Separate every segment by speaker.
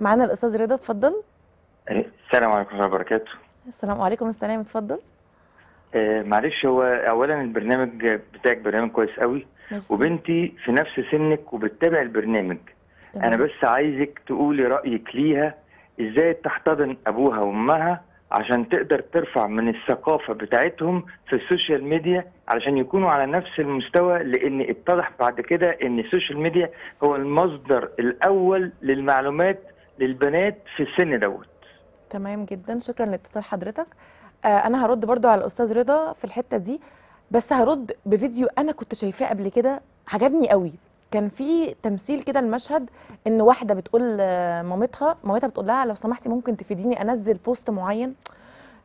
Speaker 1: معانا الاستاذ رضا اتفضل
Speaker 2: السلام عليكم ورحمه الله وبركاته
Speaker 1: السلام عليكم السلام اتفضل
Speaker 2: آه معلش هو اولا البرنامج بتاعك برنامج كويس قوي مرسي. وبنتي في نفس سنك وبتتابع البرنامج انا بس عايزك تقولي رايك ليها ازاي تحتضن ابوها وامها عشان تقدر ترفع من الثقافه بتاعتهم في السوشيال ميديا علشان يكونوا على نفس المستوى لان اتضح بعد كده ان السوشيال ميديا هو المصدر الاول للمعلومات للبنات في السن دوت
Speaker 1: تمام جدا شكرا لاتصال حضرتك آه انا هرد برضو على الاستاذ رضا في الحته دي بس هرد بفيديو انا كنت شايفاه قبل كده عجبني قوي كان في تمثيل كده المشهد ان واحده بتقول مامتها مامتها بتقول لها لو سمحتي ممكن تفيديني انزل بوست معين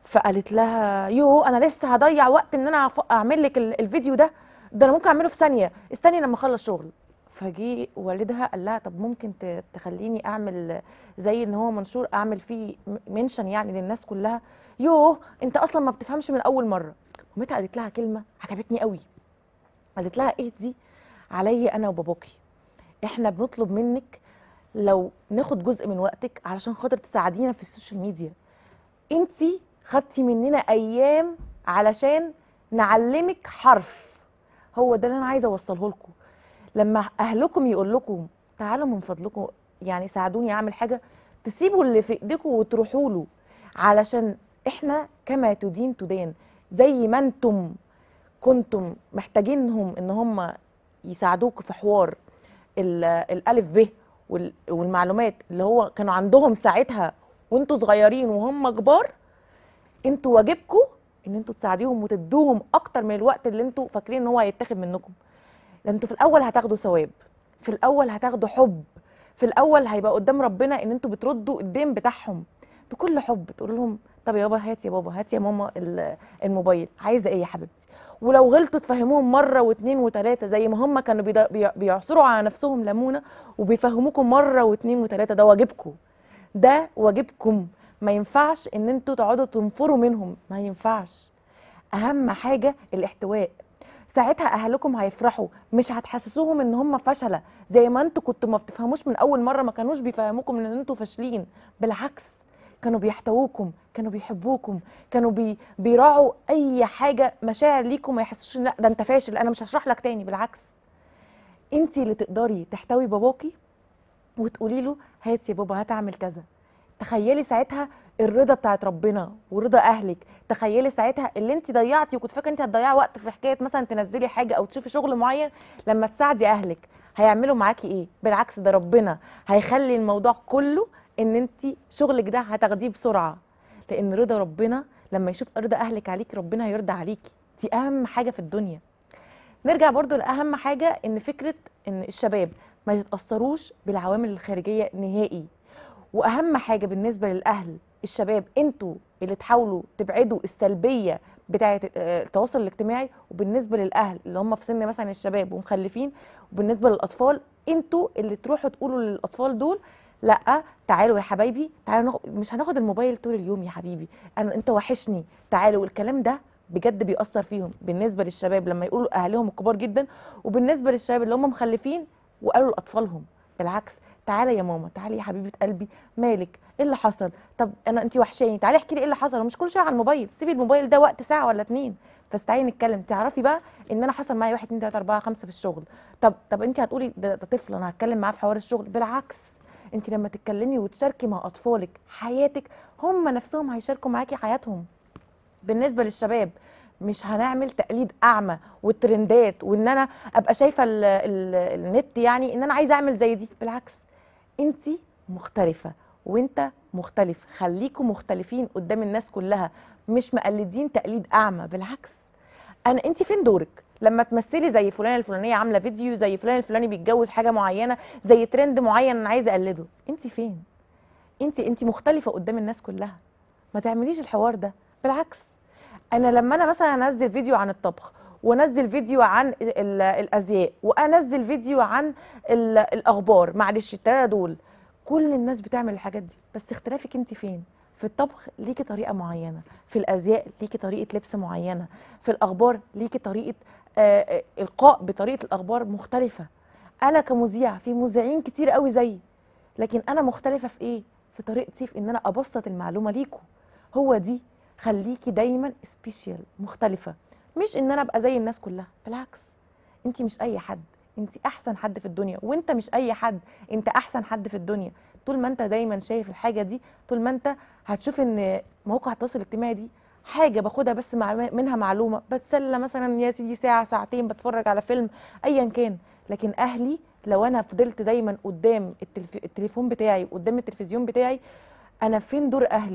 Speaker 1: فقالت لها يو انا لسه هضيع وقت ان انا اعمل لك الفيديو ده ده انا ممكن اعمله في ثانيه استني لما اخلص شغل فجي والدها قال لها طب ممكن تخليني اعمل زي ان هو منشور اعمل فيه منشن يعني للناس كلها يوه انت اصلا ما بتفهمش من اول مره مامتها قالت لها كلمه عجبتني قوي قالت لها ايه دي عليا انا وباباكي احنا بنطلب منك لو ناخد جزء من وقتك علشان خاطر تساعدينا في السوشيال ميديا انت خدتي مننا ايام علشان نعلمك حرف هو ده اللي انا عايزه اوصله لكم لما اهلكم يقول لكم تعالوا من فضلكم يعني ساعدوني اعمل حاجه تسيبوا اللي في ايديكم وتروحوا له علشان احنا كما تدين تدان زي ما انتم كنتم محتاجينهم ان هم يساعدوك في حوار الالف ب والمعلومات اللي هو كانوا عندهم ساعتها وانتوا صغيرين وهم كبار انتوا واجبكم ان انتوا تساعديهم وتدوهم اكتر من الوقت اللي انتوا فاكرين ان هو هيتاخد منكم لان انتوا في الاول هتاخدوا ثواب في الاول هتاخدوا حب في الاول هيبقى قدام ربنا ان انتوا بتردوا الدين بتاعهم بكل حب تقول لهم طب يابا هات يا بابا هات يا ماما الموبايل عايزه ايه يا حبيبتي ولو غلطوا تفهموهم مره واثنين وثلاثه زي ما هم كانوا بيعصروا على نفسهم ليمونه وبيفهموكم مره واثنين وثلاثه ده واجبكم ده واجبكم ما ينفعش ان انتوا تقعدوا تنفروا منهم ما ينفعش اهم حاجه الاحتواء ساعتها اهلكم هيفرحوا مش هتحسسوهم ان هم فشله زي ما انتوا كنتوا ما بتفهموش من اول مره ما كانوش بيفهموكم ان انتوا فاشلين بالعكس كانوا بيحتووكم كانوا بيحبوكم كانوا بي بيراعوا اي حاجه مشاعر ليكم ما يحسوش لا ده انت فاشل انا مش هشرح لك تاني بالعكس انت اللي تقدري تحتوي باباكي وتقولي له هات يا بابا هتعمل كذا تخيلي ساعتها الرضا بتاعت ربنا ورضا اهلك تخيلي ساعتها اللي انت ضيعتي وكنت فاكره انت هتضيعي وقت في حكايه مثلا تنزلي حاجه او تشوفي شغل معين لما تساعدي اهلك هيعملوا معاكي ايه بالعكس ده ربنا هيخلي الموضوع كله ان انت شغلك ده هتاخديه بسرعه لان رضا ربنا لما يشوف رضا اهلك عليك ربنا هيرضى عليكي دي اهم حاجه في الدنيا نرجع برضو لاهم حاجه ان فكره ان الشباب ما يتاثروش بالعوامل الخارجيه نهائي واهم حاجه بالنسبه للاهل الشباب انتوا اللي تحاولوا تبعدوا السلبيه بتاعه آه، التواصل الاجتماعي وبالنسبه للاهل اللي هم في سن مثلا الشباب ومخلفين وبالنسبه للاطفال انتوا اللي تروحوا تقولوا للاطفال دول لا تعالوا يا حبايبي تعالوا مش هناخد الموبايل طول اليوم يا حبيبي انا انت وحشني تعالوا الكلام ده بجد بيأثر فيهم بالنسبه للشباب لما يقولوا اهلهم الكبار جدا وبالنسبه للشباب اللي هم مخلفين وقالوا لاطفالهم بالعكس تعالى يا ماما تعالى يا حبيبه قلبي مالك ايه اللي حصل طب انا انت وحشاني تعالي احكي لي ايه اللي حصل مش كل شويه على الموبايل سيبي الموبايل ده وقت ساعه ولا اتنين بس تعالي نتكلم تعرفي بقى ان انا حصل معايا 1 2 3 4 5 في الشغل طب طب انت هتقولي ده, ده طفل انا هتكلم معاه في حوار الشغل بالعكس انت لما تتكلمي وتشاركي مع اطفالك حياتك هم نفسهم هيشاركوا معاكي حياتهم بالنسبه للشباب مش هنعمل تقليد اعمى والترندات وان انا ابقى شايفه الـ الـ النت يعني ان انا عايزه اعمل زي دي بالعكس انت مختلفه وانت مختلف خليكم مختلفين قدام الناس كلها مش مقلدين تقليد اعمى بالعكس انا انت فين دورك لما تمثلي زي فلانه الفلانيه عامله فيديو زي فلان الفلاني بيتجوز حاجه معينه زي ترند معين انا عايزه اقلده انت فين انت انت مختلفه قدام الناس كلها ما تعمليش الحوار ده بالعكس انا لما انا مثلا انزل فيديو عن الطبخ وانزل فيديو عن الازياء وانزل فيديو عن الاخبار معلش الثلاثه دول كل الناس بتعمل الحاجات دي بس اختلافك انت فين في الطبخ ليكي طريقه معينه في الازياء ليكي طريقه لبس معينه في الاخبار ليكي طريقه آه, آه، القاء بطريقه الاخبار مختلفه انا كمذيع في مذيعين كتير قوي زيي لكن انا مختلفه في ايه في طريقتي في ان انا ابسط المعلومه ليكم هو دي خليكي دايما سبيشال مختلفه مش ان انا ابقى زي الناس كلها بالعكس انت مش اي حد انت احسن حد في الدنيا وانت مش اي حد انت احسن حد في الدنيا طول ما انت دايما شايف الحاجه دي طول ما انت هتشوف ان مواقع التواصل الاجتماعي دي حاجه باخدها بس منها معلومه بتسلى مثلا يا سيدي ساعه ساعتين بتفرج على فيلم ايا كان لكن اهلي لو انا فضلت دايما قدام التليفون بتاعي وقدام التلفزيون بتاعي انا فين دور اهلي